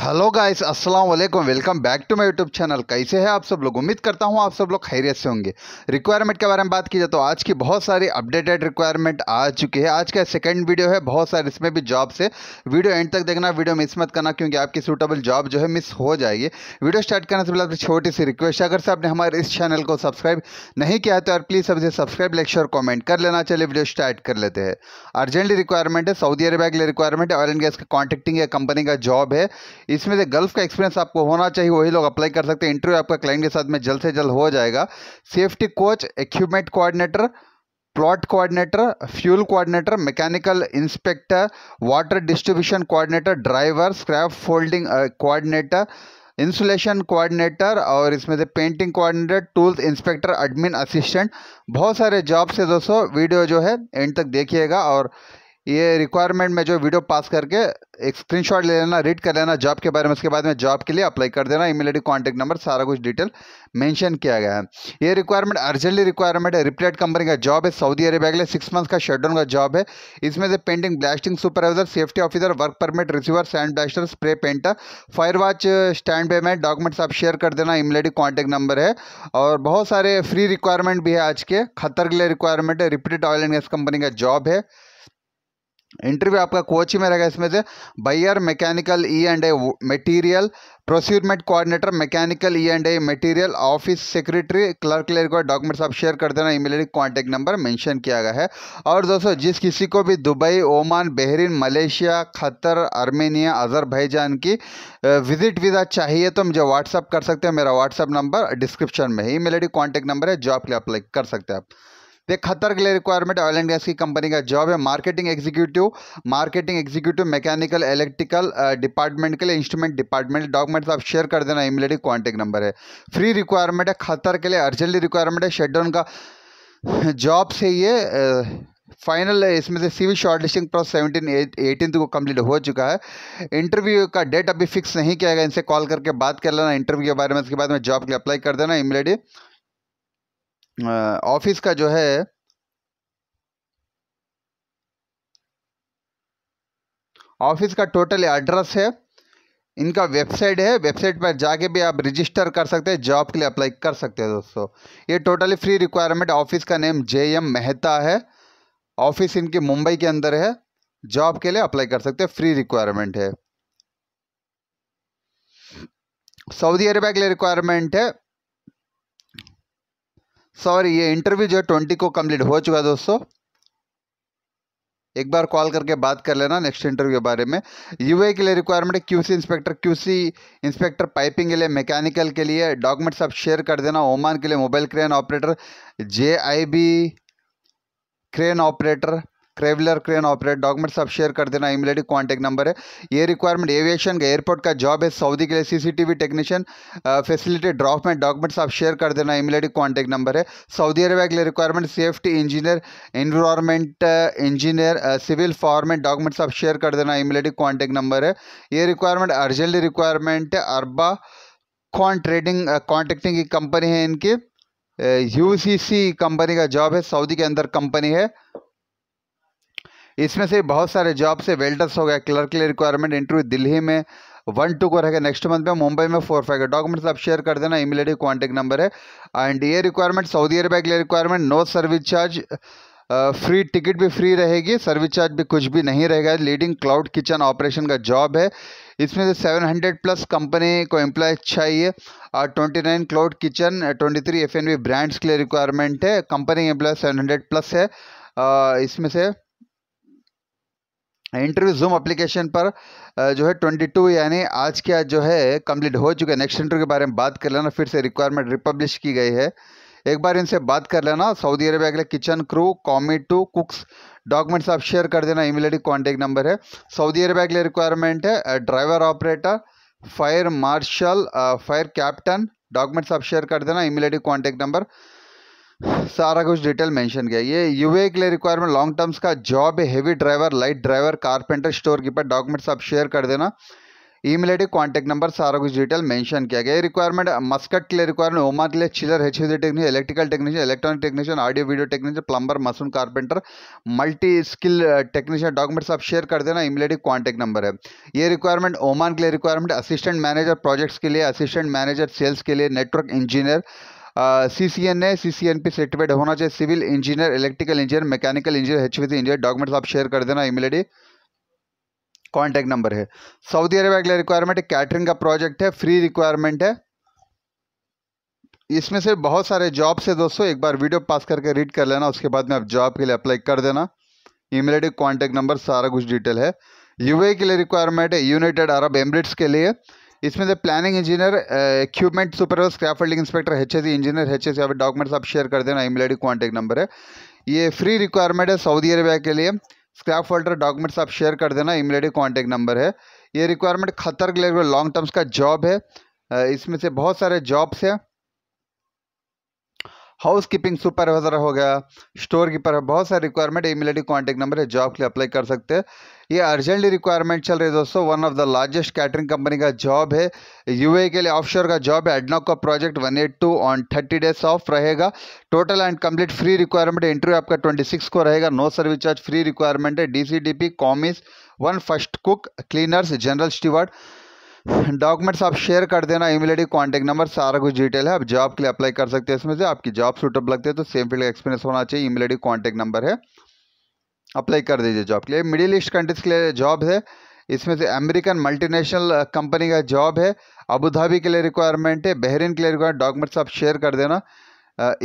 hello guys अस्सलाम वालेकुम welcome back to my YouTube channel कैसे हैं आप सब लोग उम्मीद करता हूं आप सब लोग खैरियत से होंगे रिक्वायरमेंट के बारे में बात की जाए तो आज की बहुत सारी अपडेटेड रिक्वायरमेंट आ चुकी है आज का सेकंड वीडियो है बहुत सारे इसमें भी जॉब से वीडियो एंड तक देखना वीडियो मिस मत करना क्योंकि आपकी सूटेबल जॉब जो है मिस हो जाएगी वीडियो स्टार्ट करने से पहले छोटी सी रिक्वेस्ट है अगर से आपने हमारे इस चैनल को सब्सक्राइब नहीं किया है तो यार प्लीज़ सबसे सब्सक्राइब लाइक और कॉमेंट कर लेना चलिए वीडियो स्टार्ट कर लेते हैं अर्जेंटली रिक्वायरमेंट है सऊदी अरबिया के लिए रिक्वायरमेंट है ऑयल एंड गैस का कॉन्ट्रैक्टिंग है कंपनी का जॉब है इसमें से गल्फ का एक्सपीरियंस आपको होना चाहिए वही लोग अप्लाई कर सकते हैं इंटरव्यू आपका क्लाइंट के साथ में जल्द से जल्द हो जाएगा सेफ्टी कोच equipment coordinator plot coordinator fuel coordinator mechanical inspector water distribution coordinator driver scaffolding coordinator insulation coordinator और इसमें से painting coordinator tools inspector admin assistant बहुत सारे जॉब्स है दोस्तों वीडियो जो है एंड तक देखिएगा और ये रिक्वायरमेंट में जो वीडियो पास करके एक स्क्रीनशॉट ले लेना रीड कर लेना जॉब के बारे में उसके बाद में जॉब के लिए अप्लाई कर देना ईमेल आईडी कॉन्टैक्ट नंबर सारा कुछ डिटेल मेंशन किया गया है ये रिक्वायरमेंट अर्जेंटली रिक्वायरमेंट है रिप्लेट कंपनी का जॉब है सऊदी अरेबिया के लिए सिक्स मंथ का शटडाउन का जॉब है इसमें से painting blasting supervisor safety officer work permit receiver sand blaster spray painter fire watch stand पे में डॉक्यूमेंट्स आप शेयर कर देना ईमेल आईडी कॉन्टैक्ट नंबर है और बहुत सारे फ्री रिक्वायरमेंट भी है आज के खतर के लिए रिक्वायरमेंट है repeated oil and gas company का जॉब है इंटरव्यू आपका कोच ही में रहेगा इसमें से buyer mechanical E and A material procurement coordinator mechanical E and A material office secretary clerk लेर को डॉक्यूमेंट्स आप शेयर कर देना ईमेल कॉन्टैक्ट नंबर मेंशन किया गया है और दोस्तों जिस किसी को भी Dubai Oman Bahrain Malaysia Qatar Armenia भाईजान की विजिट वीज़ा चाहिए तो मुझे व्हाट्सअप कर सकते हैं मेरा व्हाट्सअप नंबर डिस्क्रिप्शन में है ई मेल कॉन्टैक्ट नंबर है जो आपके अप्लाई कर सकते हैं आप तो खतर के लिए रिक्वायरमेंट ऑयल एंड गैस की कंपनी का जॉब है marketing executive marketing executive mechanical electrical department के लिए इंस्ट्रूमेंट डिपार्टमेंट डॉक्यूमेंट्स आप शेयर कर देना इमीडिएटली कॉन्टेक्ट नंबर है फ्री रिक्वायरमेंट है खतर के लिए अर्जेंटली रिक्वायरमेंट है शेडाउन का जॉब से ये फाइनल uh, इसमें से CV shortlisting process seventeen eighteen को कंप्लीट हो चुका है इंटरव्यू का डेट अभी फिक्स नहीं किया गया इनसे कॉल करके बात कर लेना इंटरव्यू के बारे में उसके बाद में जॉब के लिए अप्लाई कर देना इमीडिएटली ऑफिस का जो है ऑफिस का टोटल एड्रेस है इनका वेबसाइट है वेबसाइट पर जाके भी आप रजिस्टर कर सकते हैं जॉब के लिए अप्लाई कर सकते हैं दोस्तों ये टोटली फ्री रिक्वायरमेंट ऑफिस का नेम जे एम मेहता है ऑफिस इनके मुंबई के अंदर है जॉब के लिए अप्लाई कर सकते हैं फ्री रिक्वायरमेंट है सऊदी अरेबिया के लिए रिक्वायरमेंट है सॉरी ये इंटरव्यू जो है ट्वेंटी को कंप्लीट हो चुका है दोस्तों एक बार कॉल करके बात कर लेना नेक्स्ट इंटरव्यू के बारे में यूए के लिए रिक्वायरमेंट है QC inspector QC inspector piping के लिए मैकेनिकल के लिए डॉक्यूमेंट सब शेयर कर देना ओमान के लिए mobile crane operator J I B crane operator crawler crane operate document सब शेयर कर देना ईमेल आईडी नंबर है ये रिक्वायरमेंट एविएशन का एयरपोर्ट का जॉब है सऊदी के लिए सीसीटीवी टेक्नीशियन फैसिलिटी ड्रॉप में डॉक्यूमेंट्स आप शेयर कर देना ईमेल आईडी नंबर है सऊदी अरेबिया के लिए requirement safety engineer environment engineer civil format documents आप शेयर कर देना ईमेल आईडी कॉन्टैक्ट नंबर है ये रिक्वायरमेंट अर्जेंट रिक्वायरमेंट है अरबा कॉन ट्रेडिंग कॉन्टेक्टिंग की कंपनी है इनकी यूसीसी कंपनी का जॉब है सऊदी के अंदर कंपनी है इसमें से बहुत सारे जॉब से वेल्डर्स हो गया क्लर्क के लिए रिक्वायरमेंट इंटरव्यू दिल्ली में वन टू को रहेगा नेक्स्ट मंथ में मुंबई में फोर फाइव का डॉक्यूमेंट्स आप शेयर कर देना ईमेल आई कॉन्टैक्ट नंबर है एंड ये रिक्वायरमेंट सऊदी अरबिया के लिए requirement no service charge free ticket भी फ्री रहेगी सर्विस चार्ज भी कुछ भी नहीं रहेगा लीडिंग क्लाउड किचन ऑपरेशन का जॉब है इसमें से 700 प्लस कंपनी को एम्प्लॉय चाहिए और 29 क्लाउड किचन 23 एफएनबी ब्रांड्स के लिए रिक्वायरमेंट है कंपनी एम्प्लॉय 700 प्लस है इसमें से इंटरव्यू जूम एप्लीकेशन पर जो है 22 यानी आज के आज जो है कंप्लीट हो चुका है नेक्स्ट इंटरव्यू के बारे में बात कर लेना फिर से रिक्वायरमेंट रिपब्लिश की गई है एक बार इनसे बात कर लेना सऊदी अरेबिया के लिए kitchen crew commis two cooks documents आप शेयर कर देना ईमेल आईडी नंबर है सऊदी अरेबिया के लिए रिक्वायरमेंट है driver operator fire marshal fire captain documents आप शेयर कर देना ईमेल आईडी नंबर सारा कुछ डिटेल मेंशन किया ये यूए के लिए रिक्वायरमेंट लॉन्ग टर्म्स का जॉब है heavy driver light driver carpenter store keeper documents आप शेयर कर देना ईमेल आईडी कांटेक्ट नंबर सारा कुछ डिटेल मेंशन किया गया रिक्वायरमेंट मस्कट के लिए रिक्वायरमेंट ओमा के लिए chiller H technician electrical technician electronic technician audio video technician plumber mason carpenter multi skill technician documents आप शेयर कर देना ईमेल आईडी कांटेक्ट नंबर है ये रिक्वायरमेंट ओमान के लिए रिक्वायरमेंट असिस्टेंट मैनेजर प्रोजेक्ट्स के लिए असिस्टेंट मैनेजर सेल्स के लिए network engineer C C N है सी सी एन सर्टिफाइड होना चाहिए civil engineer electrical engineer mechanical engineer H engineer documents आप शेयर कर देना ईमेल आईडी कॉन्टैक्ट नंबर है सऊदी अरेबिया के लिए रिक्वायरमेंट है कैटरिंग का प्रोजेक्ट है फ्री रिक्वायरमेंट है इसमें से बहुत सारे जॉब्स है दोस्तों एक बार वीडियो पास करके रीड कर लेना उसके बाद में आप जॉब के लिए अप्लाई कर देना ईमेल आईडी कॉन्टैक्ट नंबर सारा कुछ डिटेल है यूए e के लिए रिक्वायरमेंट है यूनाइटेड अरब एमरेट्स के लिए इसमें से planning engineer equipment super scaffolding inspector H S engineer H S documents आप शेयर कर देना ईमेल आई कॉन्टैक्ट नंबर है ये फ्री रिक्वायरमेंट है सऊदी अरबिया के लिए स्क्रैप होल्डर डॉक्यूमेंट्स आप शेयर कर देना ईमेल आई कॉन्टैक्ट नंबर है ये रिक्वायरमेंट खतर के लिए लॉन्ग टर्म्स का जॉब है uh, इसमें से बहुत सारे जॉब्स हैं हाउस कीपिंग सुपरवाइजर हो गया स्टोर कीपर बहुत सारे रिक्वायरमेंट इमिलेटिव कॉन्टेक्ट नंबर है जॉब के लिए अप्लाई कर सकते हैं ये अर्जेंटली रिक्वायरमेंट चल रही है दोस्तों one of the largest catering company का जॉब है ए के लिए ऑफशोर का जॉब है एडनॉक का project one eight two on thirty days off रहेगा total and complete free requirement interview आपका ट्वेंटी सिक्स को रहेगा no service charge free requirement है D C D P commis one first cook cleaners general steward documents आप share कर देना mail ID contact number सारा कुछ डिटेल है आप जॉब के लिए अप्लाई कर सकते हैं इसमें से आपकी जॉब सूटअप लगते हैं तो सेम फील्ड एक्सपीरियंस होना चाहिए ईमेल आईडी नंबर है अप्लाई कर दीजिए जॉब के लिए मिडिल ईस्ट कंट्रीज़ के लिए जॉब है इसमें से अमेरिकन मल्टीनेशनल कंपनी का जॉब है अबूधाबी के लिए रिक्वायरमेंट है बहरीन के लिए रिक्वायरमेंट डॉक्यूमेंट्स आप शेयर कर देना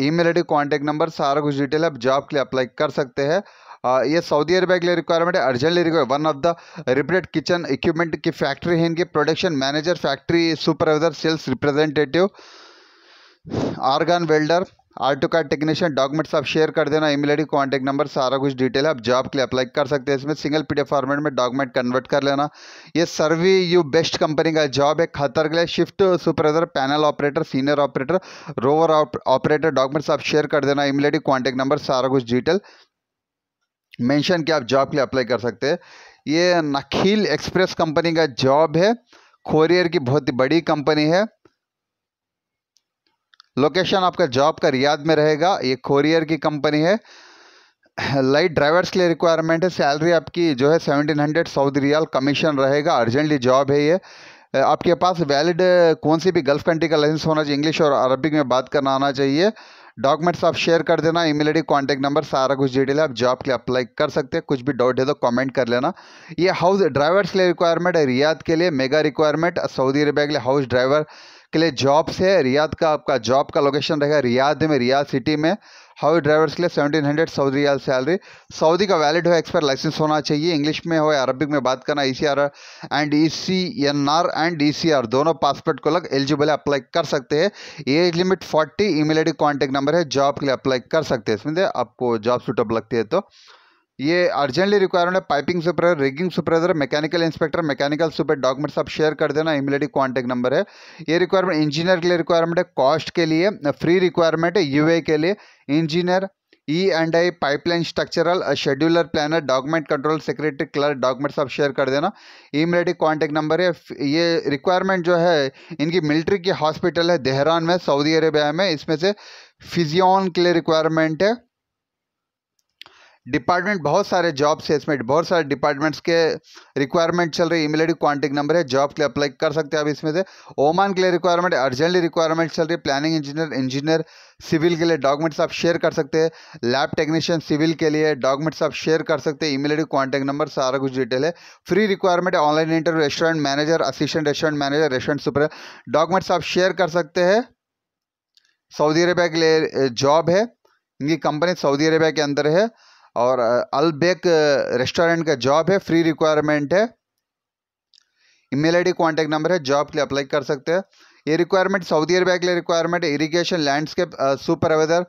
email I D number सारा कुछ डिटेल आप जॉब के लिए अप्लाई कर सकते हैं ये सऊदी अरेबिया के लिए रिक्वायरमेंट है urgently required one of the reputed kitchen equipment की फैक्ट्री है इनकी production manager factory supervisor sales representative argon welder R card technician documents आप शेयर कर देना ईमेल आईडी कॉन्टैक्ट नंबर सारा कुछ डिटेल है आप जॉब के लिए अप्लाई कर सकते हैं इसमें सिंगल पीडीएफ फॉर्मेट में डॉक्यूमेंट कन्वर्ट कर लेना ये सर्वी यू बेस्ट कंपनी का जॉब है खतर के लिए shift supervisor panel operator senior operator rover operator documents आप शेयर कर देना ईमेल आईडी कॉन्टैक्ट नंबर सारा कुछ डिटेल मेंशन किया आप जॉब के लिए अप्लाई कर सकते हैं ये नखील एक्सप्रेस कंपनी का जॉब है कोरियर की बहुत ही बड़ी कंपनी है लोकेशन आपका जॉब का रियाद में रहेगा ये कोरियर की कंपनी है लाइट ड्राइवर्स के लिए रिक्वायरमेंट है सैलरी आपकी जो है seventeen hundred Saudi riyal commission रहेगा अर्जेंटली जॉब है ये आपके पास वैलिड कौन सी भी गल्फ कंट्री का लाइसेंस होना चाहिए इंग्लिश और अरबिक में बात करना आना चाहिए डॉक्यूमेंट्स आप शेयर कर देना ईमेल आई कांटेक्ट नंबर सारा कुछ डिटेल है आप जॉब के लिए अप्लाई कर सकते हैं कुछ भी डाउट है तो कमेंट कर लेना ये हाउस ड्राइवर्स के लिए रिक्वायरमेंट है रियाद के लिए मेगा रिक्वायरमेंट सऊदी अरेबिया के लिए हाउस ड्राइवर के लिए जॉब्स है रियाद का आपका जॉब का लोकेशन रहेगा रियाद में रियाद सिटी में हाउ ड्राइवर्स के लिए seventeen hundred Saudi riyal salary Saudi का वैलिड हो एक्सपायर लाइसेंस होना चाहिए इंग्लिश में हो या अरबिक में बात करना E C R and E C N R and E C R दोनों पासपोर्ट को लग एलिजिबल है अप्लाई कर सकते हैं age limit forty email I D number है जॉब के लिए अप्लाई कर सकते हैं इसमें आपको जॉब सूटेबल लगती है तो ये अर्जेंटली रिक्वायरमेंट है piping supervisor rigging supervisor mechanical inspector mechanical super document आप शेयर कर देना इमीडिएट कॉन्टैक्ट नंबर है ये रिक्वायरमेंट इंजीनियर के लिए रिक्वायरमेंट है कॉस्ट के लिए फ्री रिक्वायरमेंट है यूए के लिए engineer E and I pipeline structural scheduler planner document control secretary clerk document आप शेयर कर देना ई मेरा कॉन्टैक्ट नंबर है ये रिक्वायरमेंट जो है इनकी मिलिट्री की हॉस्पिटल है देहरान में सऊदी अरेबिया में इसमें से फिजियन के लिए रिक्वायरमेंट है डिपार्टमेंट बहुत सारे जॉब्स है इसमें बहुत सारे डिपार्टमेंट्स के रिक्वायरमेंट चल रही है ईमेल आई नंबर है जॉब के लिए अप्लाई कर सकते हैं आप इसमें से ओमान के लिए रिक्वायरमेंट अर्जेंटली रिक्वायरमेंट चल रही है प्लानिंग इंजीनियर इंजीनियर सिविल के लिए डॉक्यूमेंट्स आप शेयर कर सकते हैं लैब टेक्नीशियन सिविल के लिए डॉक्यूमेंट्स आप शेयर कर सकते हैं ईमेल कॉन्टैक्ट नंबर सारा कुछ डिटेल है फ्री रिक्वायरमेंट है online interview restaurant manager assistant restaurant manager restaurant super documents आप शेयर कर सकते हैं सऊदी अरेबिया के लिए जॉब है इनकी कंपनी सऊदी अरेबिया के अंदर है और अलबेक रेस्टोरेंट का जॉब है फ्री रिक्वायरमेंट है ईमेल आईडी कांटेक्ट नंबर है जॉब के लिए अप्लाई कर सकते हैं ये रिक्वायरमेंट सऊदी अरबिया के लिए requirement irrigation landscape supervisor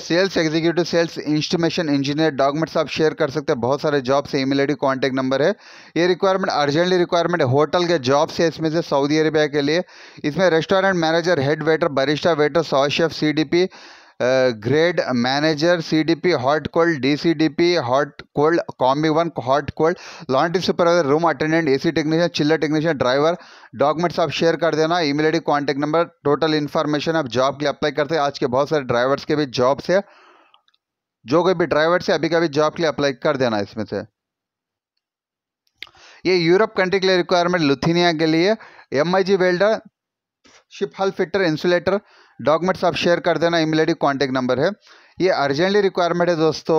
sales executive sales estimation engineer documents आप शेयर कर सकते हैं बहुत सारे जॉब से ईमेल आईडी कांटेक्ट नंबर है ये रिक्वायरमेंट अर्जेंटली रिक्वायरमेंट है होटल के जॉब से इसमें से सऊदी अरबिया के लिए इसमें restaurant manager head waiter barista waiter sous chef C grade manager CDP hot cold DCDP hot cold commis one hot cold laundry supervisor room attendant AC technician chiller technician driver documents आप share कर देना email ID contact number total information आप job के लिए apply करते हैं आज के बहुत सारे ड्राइवर्स के भी जॉब्स है जो कोई भी ड्राइवर्स है अभी का भी जॉब के लिए अप्लाई कर देना इसमें से ये यूरोप कंट्री के लिए रिक्वायरमेंट लुथिनिया के लिए M I G welder ship hull fitter insulator documents आप शेयर कर देना ईमेल कॉन्टेक्ट कांटेक्ट नंबर है ये अर्जेंटली रिक्वायरमेंट है दोस्तों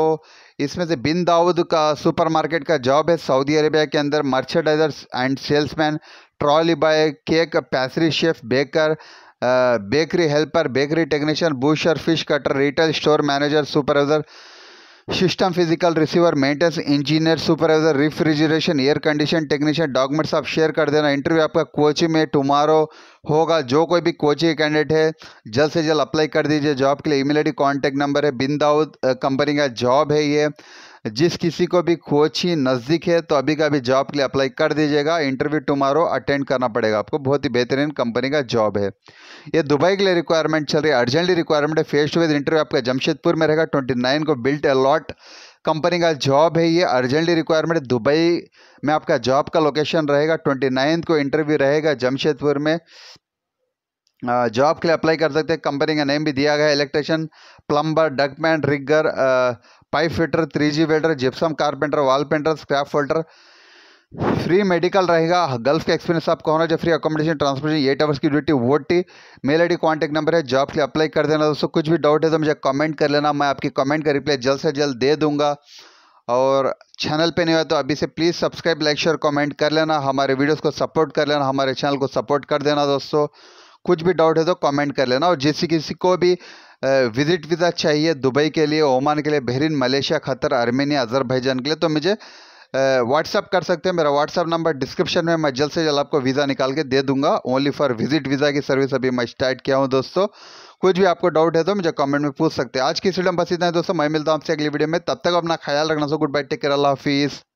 इसमें से बिन दाऊद का सुपरमार्केट का जॉब है सऊदी अरेबिया के अंदर merchandisers and salesman trolley boy cake pastry chef baker bakery helper bakery technician butcher fish cutter retail store manager supervisor system physical receiver maintenance engineer supervisor refrigeration air condition technician documents आप share कर देना interview आपका कोची में tomorrow होगा जो कोई भी Kochi candidate है जल्द से जल्द अप्लाई कर दीजिए जॉब के लिए ईमेल आई कॉन्टैक्ट नंबर है बिंदाउद कंपनी uh, का जॉब है ये जिस किसी को भी कोच ही नज़दीक है तो अभी का अभी जॉब के लिए अप्लाई कर दीजिएगा इंटरव्यू टुमारो अटेंड करना पड़ेगा आपको बहुत ही बेहतरीन कंपनी का जॉब है ये दुबई के लिए रिक्वायरमेंट चल रही है अर्जेंटली रिक्वायरमेंट है फेस टू फेस इंटरव्यू आपका जमशेदपुर में रहेगा ट्वेंटी नाइन को बिल्ट अलॉट कंपनी का जॉब है ये अर्जेंटली रिक्वायरमेंट दुबई में आपका जॉब का लोकेशन रहेगा ट्वेंटी नाइन्थ को इंटरव्यू रहेगा जमशेदपुर में जॉब के लिए अप्लाई कर सकते हैं कंपनी का नेम भी दिया गया है electrician plumber ductman rigger pipe fitter three G welder gypsum carpenter wall painter scaffolder free medical रहेगा गल्फ का एक्सपीरियंस आपको होना चाहिए free accommodation transportation eight hours की ड्यूटी वो टी mail I D contact number है जॉब के लिए अप्लाई कर देना दोस्तों कुछ भी डाउट है तो मुझे कमेंट कर लेना मैं आपकी कमेंट का रिप्लाई जल्द से जल्द दे दूंगा और चैनल पे नहीं हुआ तो अभी से please subscribe like share comment कर लेना हमारे वीडियोज़ को सपोर्ट कर लेना हमारे चैनल को सपोर्ट कर देना दोस्तों कुछ भी डाउट है तो कमेंट कर लेना और जिस किसी को भी विजिट वीज़ा चाहिए दुबई के लिए ओमान के लिए Bahrain Malaysia Qatar Armenia Azerbaijan के लिए तो मुझे व्हाट्सअप कर सकते हैं मेरा व्हाट्सअप नंबर डिस्क्रिप्शन में मैं जल्द से जल्द आपको वीज़ा निकाल के दे दूंगा ओनली फॉर विजिट वीज़ा की सर्विस अभी मैं स्टार्ट किया हूँ दोस्तों कुछ भी आपको डाउट है तो मुझे कमेंट में पूछ सकते हैं आज की वीडियो में बस इतना है दोस्तों मैं मिलता हूँ आपसे अगली वीडियो में तब तक अपना ख्याल रखना so good bye take care अल्लाह हाफिज़